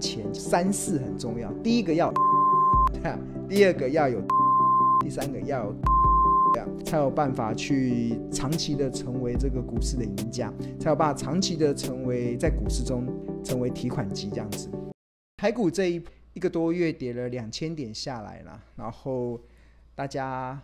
前三四很重要，第一个要，第二个要有，第三个要有，这样才有办法去长期的成为这个股市的赢家，才有办法长期的成为在股市中成为提款机这样子。台股这一个多月跌了两千点下来了，然后大家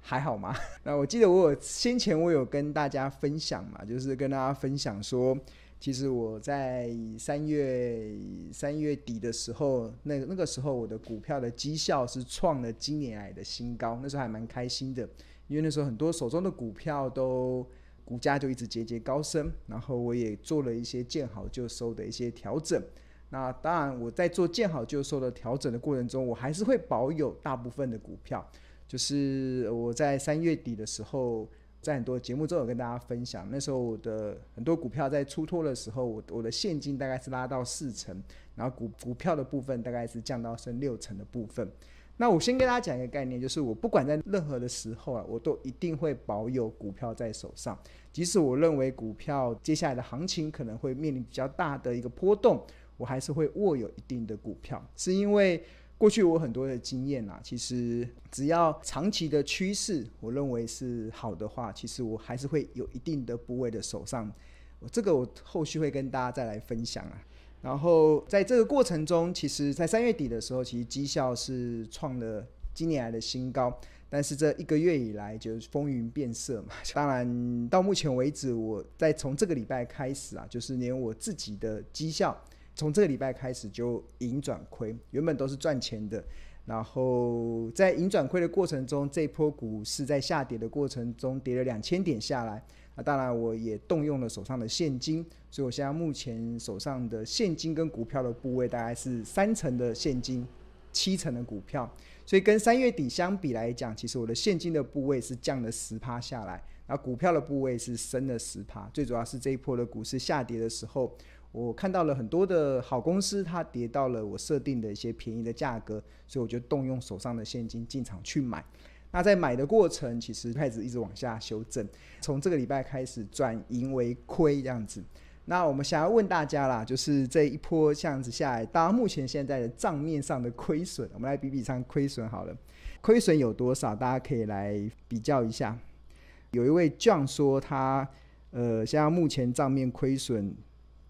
还好吗？那我记得我先前我有跟大家分享嘛，就是跟大家分享说。其实我在三月三月底的时候，那那个时候我的股票的绩效是创了今年来的新高，那时候还蛮开心的，因为那时候很多手中的股票都股价就一直节节高升，然后我也做了一些见好就收的一些调整。那当然，我在做见好就收的调整的过程中，我还是会保有大部分的股票，就是我在三月底的时候。在很多节目中有跟大家分享，那时候我的很多股票在出脱的时候，我我的现金大概是拉到四成，然后股股票的部分大概是降到剩六成的部分。那我先跟大家讲一个概念，就是我不管在任何的时候啊，我都一定会保有股票在手上，即使我认为股票接下来的行情可能会面临比较大的一个波动，我还是会握有一定的股票，是因为。过去我很多的经验啊，其实只要长期的趋势，我认为是好的话，其实我还是会有一定的部位的手上，这个我后续会跟大家再来分享啊。然后在这个过程中，其实在三月底的时候，其实绩效是创了今年来的新高，但是这一个月以来就是风云变色嘛。当然到目前为止，我在从这个礼拜开始啊，就是连我自己的绩效。从这个礼拜开始就盈转亏，原本都是赚钱的，然后在盈转亏的过程中，这波股市在下跌的过程中跌了两千点下来。那当然我也动用了手上的现金，所以我现在目前手上的现金跟股票的部位大概是三成的现金，七成的股票。所以跟三月底相比来讲，其实我的现金的部位是降了十趴下来，然后股票的部位是升了十趴。最主要是这一波的股市下跌的时候。我看到了很多的好公司，它跌到了我设定的一些便宜的价格，所以我就动用手上的现金进场去买。那在买的过程，其实开始一直往下修正，从这个礼拜开始转盈为亏这样子。那我们想要问大家啦，就是这一波这样子下来，大家目前现在的账面上的亏损，我们来比比看亏损好了，亏损有多少？大家可以来比较一下。有一位将说他，呃，现在目前账面亏损。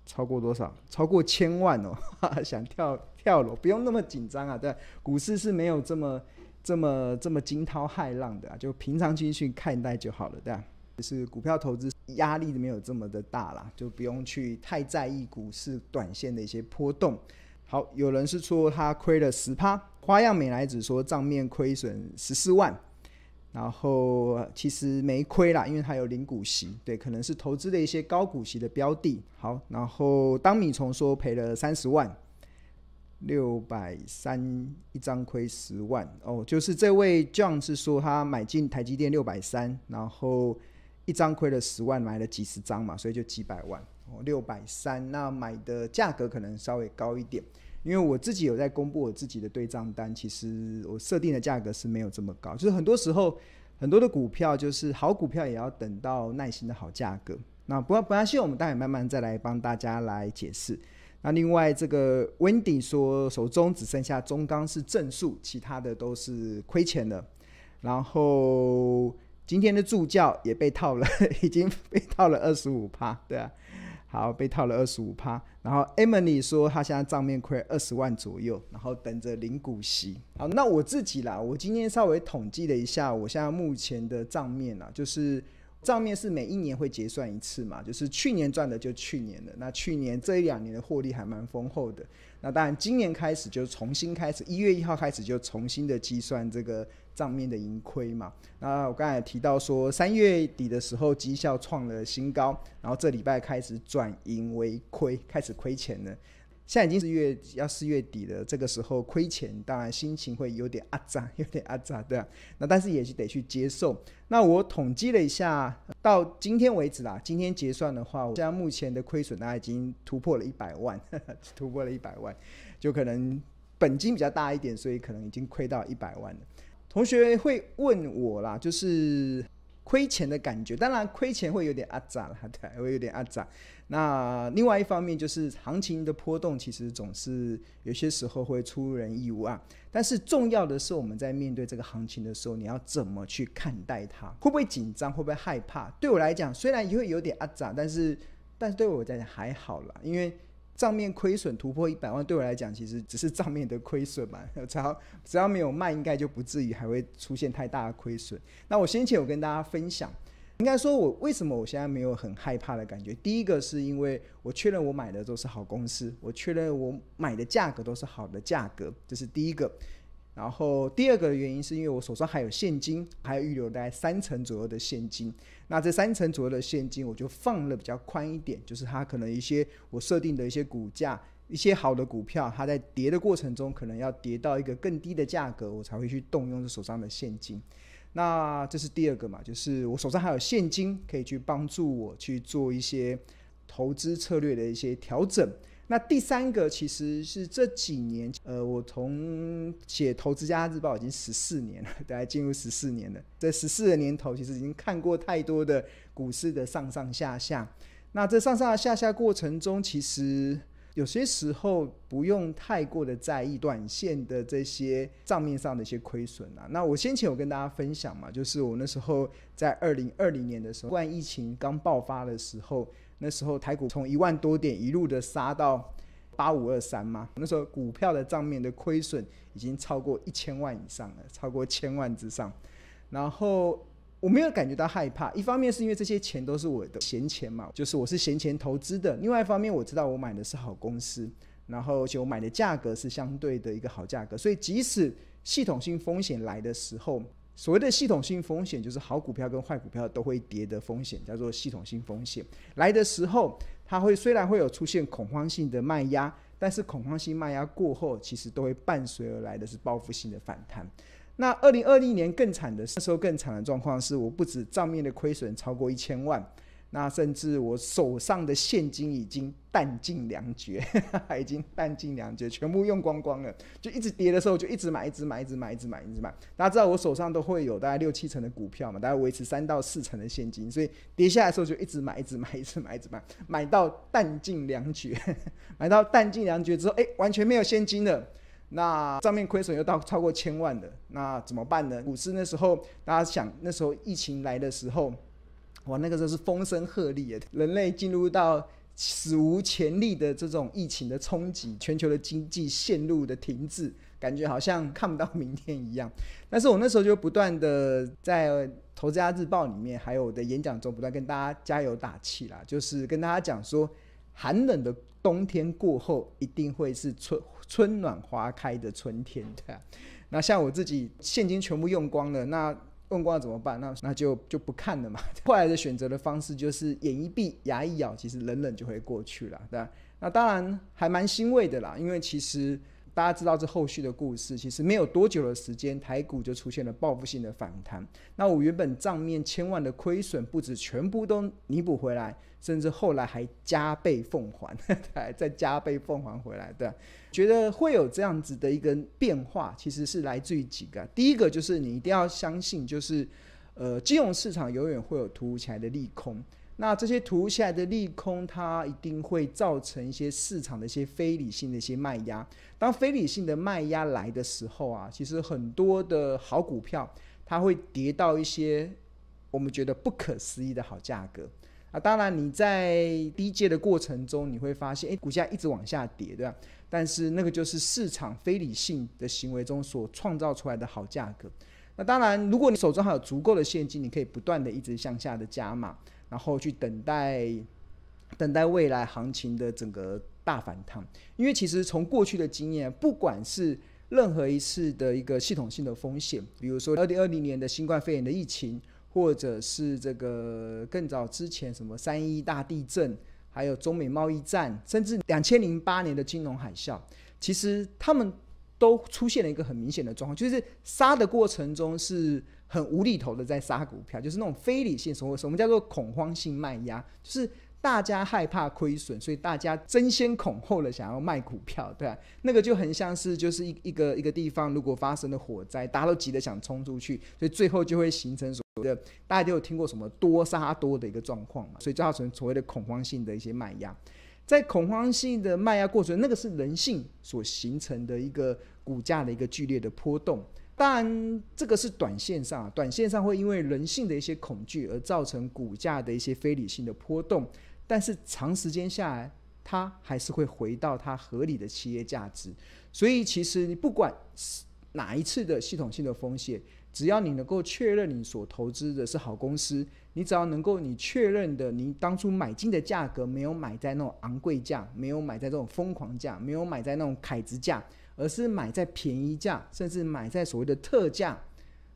超过多少？超过千万哦！想跳跳楼，不用那么紧张啊。对，股市是没有这么这么这么惊涛骇浪的，啊，就平常心去看待就好了。对，就是股票投资压力没有这么的大了，就不用去太在意股市短线的一些波动。好，有人是说他亏了十趴，花样美来子说账面亏损十四万。然后其实没亏啦，因为它有零股息，对，可能是投资的一些高股息的标的。好，然后当米虫说赔了三十万，六百三一张亏十万哦，就是这位 John 是说他买进台积电六百三，然后一张亏了十万，买了几十张嘛，所以就几百万。哦，六百三，那买的价格可能稍微高一点。因为我自己有在公布我自己的对账单，其实我设定的价格是没有这么高。就是很多时候，很多的股票，就是好股票也要等到耐心的好价格。那不不担心，我们待会慢慢再来帮大家来解释。那另外，这个 Wendy 说手中只剩下中钢是正数，其他的都是亏钱的。然后今天的助教也被套了，已经被套了二十五趴，对啊。好，被套了二十五趴。然后 Emily 说，他现在账面亏二十万左右，然后等着领股息。好，那我自己啦，我今天稍微统计了一下，我现在目前的账面啊，就是账面是每一年会结算一次嘛，就是去年赚的就去年的。那去年这一两年的获利还蛮丰厚的。那当然，今年开始就重新开始，一月一号开始就重新的计算这个。账面的盈亏嘛，那我刚才提到说，三月底的时候绩效创了新高，然后这礼拜开始转盈为亏，开始亏钱了。现在已经是月要四月底了，这个时候亏钱，当然心情会有点阿扎，有点阿扎，对啊。那但是也是得去接受。那我统计了一下，到今天为止啦，今天结算的话，我现在目前的亏损大概已经突破了一百万，突破了一百万，就可能本金比较大一点，所以可能已经亏到一百万了。同学会问我啦，就是亏钱的感觉，当然亏钱会有点阿啦，了，会有点阿扎。那另外一方面就是行情的波动，其实总是有些时候会出人意料。但是重要的是，我们在面对这个行情的时候，你要怎么去看待它？会不会紧张？会不会害怕？对我来讲，虽然也会有点阿扎，但是，但是对我来讲还好啦，因为。账面亏损突破一百万，对我来讲其实只是账面的亏损嘛。只要只要没有卖，应该就不至于还会出现太大的亏损。那我先前有跟大家分享，应该说我为什么我现在没有很害怕的感觉？第一个是因为我确认我买的都是好公司，我确认我买的价格都是好的价格，这是第一个。然后第二个原因是因为我手上还有现金，还有预留大概三成左右的现金。那这三成左右的现金，我就放了比较宽一点，就是它可能一些我设定的一些股价，一些好的股票，它在跌的过程中，可能要跌到一个更低的价格，我才会去动用这手上的现金。那这是第二个嘛，就是我手上还有现金，可以去帮助我去做一些投资策略的一些调整。那第三个其实是这几年，呃，我从写《投资家日报》已经十四年了，大概进入十四年了。这十四个年头，其实已经看过太多的股市的上上下下。那这上上下下过程中，其实有些时候不用太过的在意短线的这些账面上的一些亏损啊。那我先前有跟大家分享嘛，就是我那时候在二零二零年的时候，新冠疫情刚爆发的时候。那时候台股从一万多点一路的杀到八五二三嘛，那时候股票的账面的亏损已经超过一千万以上了，超过千万之上。然后我没有感觉到害怕，一方面是因为这些钱都是我的闲钱嘛，就是我是闲钱投资的；另外一方面我知道我买的是好公司，然后且我买的价格是相对的一个好价格，所以即使系统性风险来的时候，所谓的系统性风险，就是好股票跟坏股票都会跌的风险，叫做系统性风险。来的时候，它会虽然会有出现恐慌性的卖压，但是恐慌性卖压过后，其实都会伴随而来的是报复性的反弹。那二零二零年更惨的，那时候更惨的状况是，我不止账面的亏损超过一千万。那甚至我手上的现金已经弹尽粮绝，已经弹尽粮绝，全部用光光了。就一直跌的时候，就一直买，一直买，一直买，一直买，一直买。大家知道我手上都会有大概六七成的股票嘛，大概维持三到四成的现金，所以跌下来的时候就一直买，一直买，一直买，一直买，买到弹尽粮绝，买到弹尽粮绝之后，哎，完全没有现金了。那账面亏损又到超过千万的，那怎么办呢？股市那时候大家想，那时候疫情来的时候。哇，那个时候是风声鹤唳耶，人类进入到史无前例的这种疫情的冲击，全球的经济陷入的停滞，感觉好像看不到明天一样。但是我那时候就不断的在《投资家日报》里面，还有我的演讲中，不断跟大家加油打气啦，就是跟大家讲说，寒冷的冬天过后，一定会是春春暖花开的春天。对啊，那像我自己现金全部用光了，那。问过了怎么办？那那就就不看了嘛。后来的选择的方式就是眼一闭，牙一咬，其实冷冷就会过去了，对吧？那当然还蛮欣慰的啦，因为其实。大家知道这后续的故事，其实没有多久的时间，台股就出现了报复性的反弹。那我原本账面千万的亏损，不止全部都弥补回来，甚至后来还加倍奉还，还再加倍奉还回来。对，觉得会有这样子的一个变化，其实是来自于几个。第一个就是你一定要相信，就是。呃，金融市场永远会有突如其来的利空，那这些突如其来的利空，它一定会造成一些市场的一些非理性的一些卖压。当非理性的卖压来的时候啊，其实很多的好股票，它会跌到一些我们觉得不可思议的好价格啊。当然，你在低阶的过程中，你会发现，诶，股价一直往下跌，对吧？但是那个就是市场非理性的行为中所创造出来的好价格。那当然，如果你手中还有足够的现金，你可以不断的一直向下的加码，然后去等待等待未来行情的整个大反弹。因为其实从过去的经验，不管是任何一次的一个系统性的风险，比如说二零二零年的新冠肺炎的疫情，或者是这个更早之前什么三一大地震，还有中美贸易战，甚至两千零八年的金融海啸，其实他们。都出现了一个很明显的状况，就是杀的过程中是很无厘头的在杀股票，就是那种非理性所谓我们叫做恐慌性卖压，就是大家害怕亏损，所以大家争先恐后的想要卖股票，对吧？那个就很像是就是一一个一个地方如果发生了火灾，大家都急得想冲出去，所以最后就会形成所谓的大家都有听过什么多杀多的一个状况嘛，所以造成所谓的恐慌性的一些卖压。在恐慌性的卖压过程，那个是人性所形成的一个股价的一个剧烈的波动。当然，这个是短线上，短线上会因为人性的一些恐惧而造成股价的一些非理性的波动。但是长时间下来，它还是会回到它合理的企业价值。所以，其实你不管哪一次的系统性的风险。只要你能够确认你所投资的是好公司，你只要能够你确认的，你当初买进的价格没有买在那种昂贵价，没有买在这种疯狂价，没有买在那种凯值价，而是买在便宜价，甚至买在所谓的特价，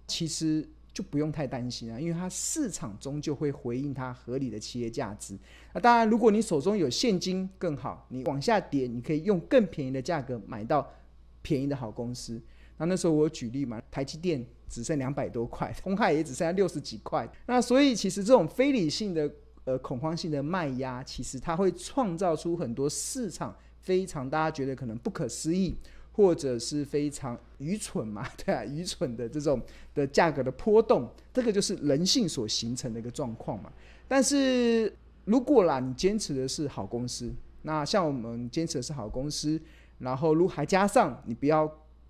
其实就不用太担心啊，因为它市场终究会回应它合理的企业价值。那当然，如果你手中有现金更好，你往下跌，你可以用更便宜的价格买到便宜的好公司。那那时候我举例嘛，台积电只剩两百多块，鸿海也只剩下六十几块。那所以其实这种非理性的、呃恐慌性的卖压，其实它会创造出很多市场非常大家觉得可能不可思议，或者是非常愚蠢嘛，对啊，愚蠢的这种的价格的波动，这个就是人性所形成的一个状况嘛。但是如果啦，你坚持的是好公司，那像我们坚持的是好公司，然后如果还加上你不要。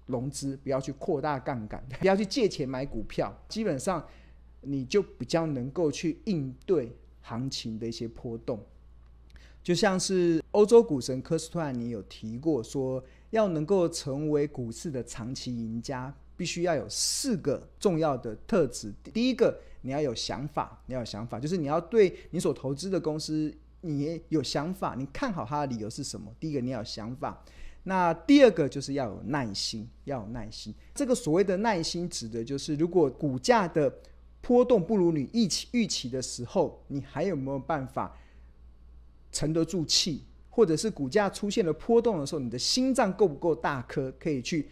融资不要去扩大杠杆，不要去借钱买股票，基本上你就比较能够去应对行情的一些波动。就像是欧洲股神科斯托尼有提过，说要能够成为股市的长期赢家，必须要有四个重要的特质。第一个，你要有想法，你要有想法，就是你要对你所投资的公司，你有想法，你看好他的理由是什么？第一个，你要有想法。那第二个就是要有耐心，要有耐心。这个所谓的耐心，指的就是如果股价的波动不如你预期预期的时候，你还有没有办法沉得住气？或者是股价出现了波动的时候，你的心脏够不够大颗，可以去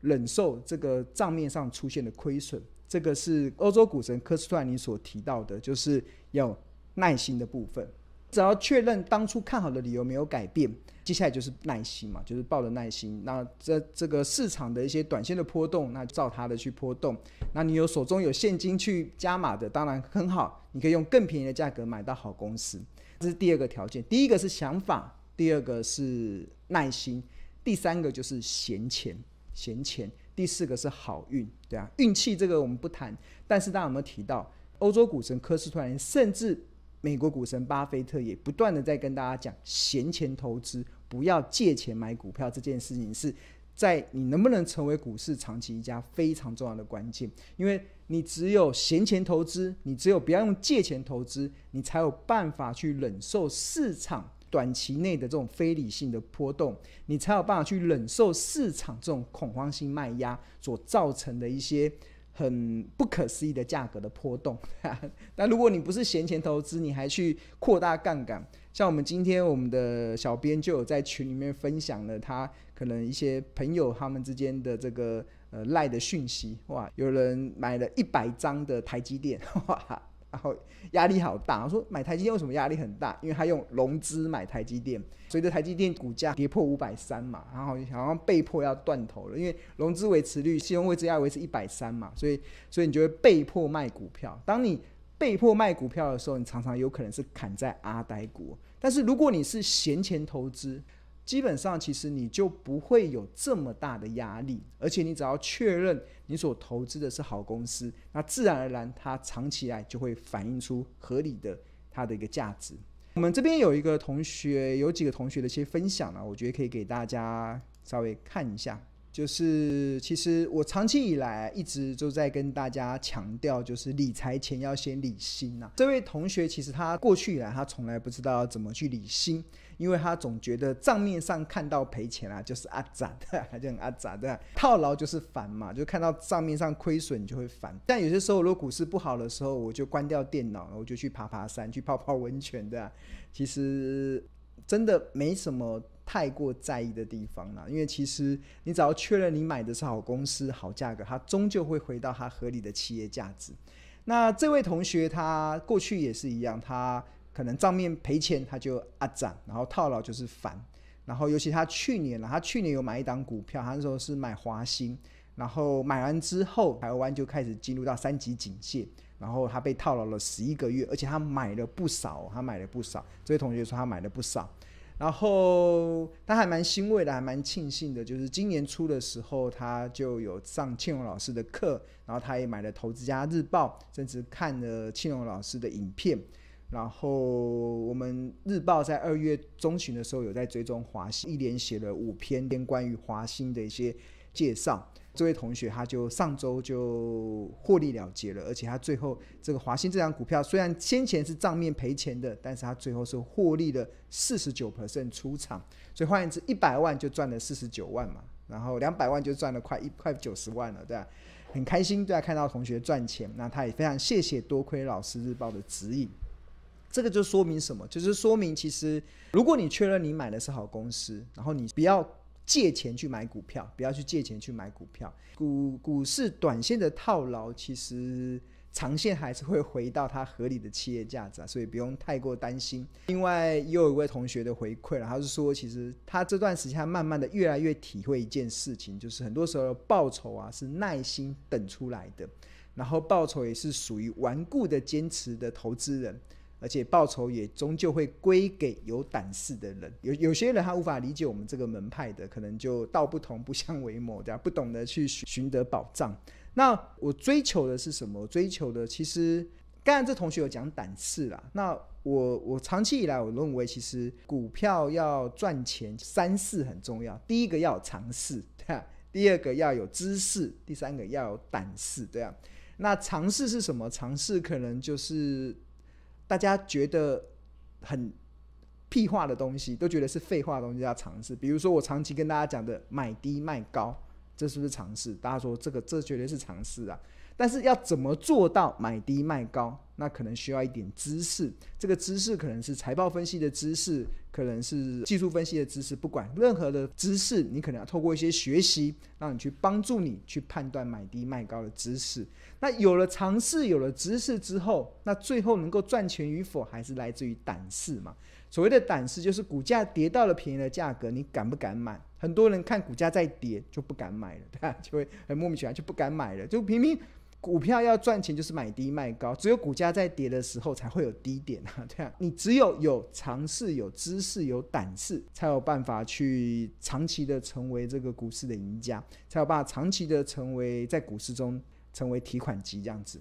忍受这个账面上出现的亏损？这个是欧洲股神科斯托尼所提到的，就是要耐心的部分。只要确认当初看好的理由没有改变，接下来就是耐心嘛，就是抱着耐心。那这这个市场的一些短线的波动，那照它的去波动。那你有手中有现金去加码的，当然很好，你可以用更便宜的价格买到好公司。这是第二个条件，第一个是想法，第二个是耐心，第三个就是闲钱，闲钱，第四个是好运，对啊，运气这个我们不谈。但是大家有没有提到欧洲股神科斯托兰，甚至？美国股神巴菲特也不断的在跟大家讲，闲钱投资不要借钱买股票这件事情，是在你能不能成为股市长期一家非常重要的关键。因为你只有闲钱投资，你只有不要用借钱投资，你才有办法去忍受市场短期内的这种非理性的波动，你才有办法去忍受市场这种恐慌性卖压所造成的一些。很不可思议的价格的波动，那如果你不是闲钱投资，你还去扩大杠杆，像我们今天我们的小编就有在群里面分享了，他可能一些朋友他们之间的这个呃赖的讯息，哇，有人买了一百张的台积电，哇。然后压力好大，说买台积电为什么压力很大？因为他用融资买台积电，随着台积电股价跌破五百三嘛，然后好像被迫要断头了，因为融资维持率、信用维要维持一百三嘛，所以所以你就会被迫卖股票。当你被迫卖股票的时候，你常常有可能是砍在阿呆股。但是如果你是闲钱投资，基本上，其实你就不会有这么大的压力，而且你只要确认你所投资的是好公司，那自然而然它长期来就会反映出合理的它的一个价值。我们这边有一个同学，有几个同学的一些分享呢，我觉得可以给大家稍微看一下。就是其实我长期以来一直都在跟大家强调，就是理财前要先理心呐。这位同学其实他过去以来他从来不知道怎么去理心。因为他总觉得账面上看到赔钱啊，就是阿杂的，他就很阿杂的套牢就是烦嘛，就看到账面上亏损就会烦。但有些时候，如果股市不好的时候，我就关掉电脑，我就去爬爬山，去泡泡温泉的。其实真的没什么太过在意的地方了，因为其实你只要确认你买的是好公司、好价格，它终究会回到它合理的企业价值。那这位同学他过去也是一样，他。可能账面赔钱，他就啊涨，然后套牢就是烦。然后尤其他去年了，他去年有买一档股票，他那时候是买华兴，然后买完之后，台湾就开始进入到三级警戒，然后他被套牢了十一个月，而且他买了不少，他买了不少。这位同学说他买了不少，然后他还蛮欣慰的，还蛮庆幸的，就是今年初的时候，他就有上庆荣老师的课，然后他也买了《投资家日报》，甚至看了庆荣老师的影片。然后我们日报在二月中旬的时候有在追踪华兴，一连写了五篇篇关于华兴的一些介绍。这位同学他就上周就获利了结了，而且他最后这个华兴这张股票虽然先前是账面赔钱的，但是他最后是获利了四十九 percent 出场，所以换言之，一百万就赚了四十九万嘛，然后两百万就赚了快一快九十万了，对吧？很开心对啊，看到同学赚钱，那他也非常谢谢多亏老师日报的指引。这个就说明什么？就是说明，其实如果你确认你买的是好公司，然后你不要借钱去买股票，不要去借钱去买股票，股股市短线的套牢，其实长线还是会回到它合理的企业价值啊，所以不用太过担心。另外，又有一位同学的回馈了，他是说，其实他这段时间慢慢的越来越体会一件事情，就是很多时候报酬啊是耐心等出来的，然后报酬也是属于顽固的坚持的投资人。而且报酬也终究会归给有胆识的人。有有些人他无法理解我们这个门派的，可能就道不同不相为谋，对样不懂得去寻寻得宝藏。那我追求的是什么？追求的其实刚才这同学有讲胆识啦。那我我长期以来我认为，其实股票要赚钱，三试很重要。第一个要尝试，对啊；第二个要有知识；第三个要有胆识，对啊。那尝试是什么？尝试可能就是。大家觉得很屁话的东西，都觉得是废话的东西要尝试。比如说，我长期跟大家讲的买低卖高，这是不是尝试？大家说这个这绝对是尝试啊。但是要怎么做到买低卖高？那可能需要一点知识。这个知识可能是财报分析的知识，可能是技术分析的知识。不管任何的知识，你可能要透过一些学习，让你去帮助你去判断买低卖高的知识。那有了尝试，有了知识之后，那最后能够赚钱与否，还是来自于胆识嘛？所谓的胆识，就是股价跌到了便宜的价格，你敢不敢买？很多人看股价在跌就不敢买了，对吧？就会很莫名其妙就不敢买了，就明明。股票要赚钱就是买低卖高，只有股价在跌的时候才会有低点啊！这样，你只有有尝试、有知识、有胆识，才有办法去长期的成为这个股市的赢家，才有办法长期的成为在股市中成为提款机这样子。